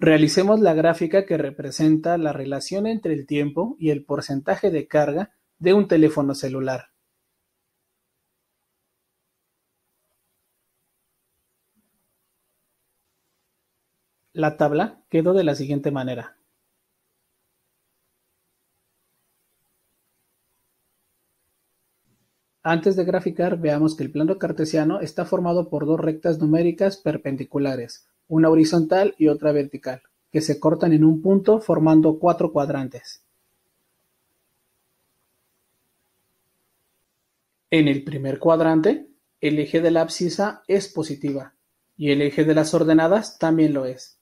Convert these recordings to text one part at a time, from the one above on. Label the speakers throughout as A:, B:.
A: Realicemos la gráfica que representa la relación entre el tiempo y el porcentaje de carga de un teléfono celular. La tabla quedó de la siguiente manera. Antes de graficar, veamos que el plano cartesiano está formado por dos rectas numéricas perpendiculares, una horizontal y otra vertical, que se cortan en un punto formando cuatro cuadrantes. En el primer cuadrante, el eje de la abscisa es positiva y el eje de las ordenadas también lo es.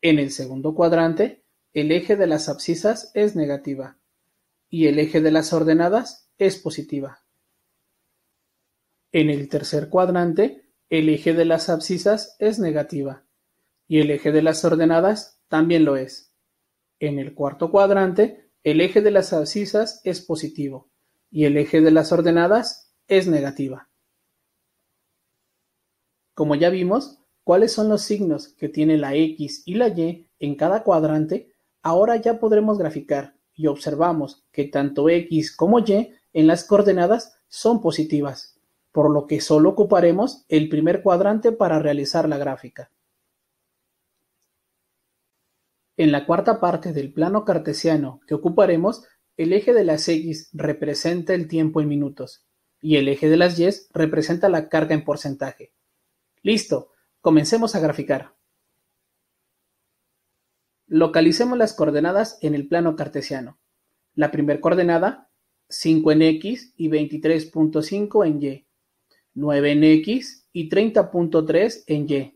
A: En el segundo cuadrante, el eje de las abscisas es negativa y el eje de las ordenadas es positiva. En el tercer cuadrante, el eje de las abscisas es negativa y el eje de las ordenadas también lo es. En el cuarto cuadrante, el eje de las abscisas es positivo y el eje de las ordenadas es negativa. Como ya vimos, cuáles son los signos que tiene la X y la Y en cada cuadrante, ahora ya podremos graficar y observamos que tanto X como Y en las coordenadas son positivas, por lo que solo ocuparemos el primer cuadrante para realizar la gráfica. En la cuarta parte del plano cartesiano que ocuparemos, el eje de las X representa el tiempo en minutos y el eje de las Y representa la carga en porcentaje. Listo, comencemos a graficar. Localicemos las coordenadas en el plano cartesiano. La primera coordenada, 5 en X y 23.5 en Y, 9 en X y 30.3 en Y.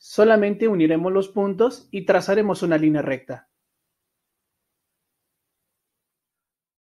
A: Solamente uniremos los puntos y trazaremos una línea recta.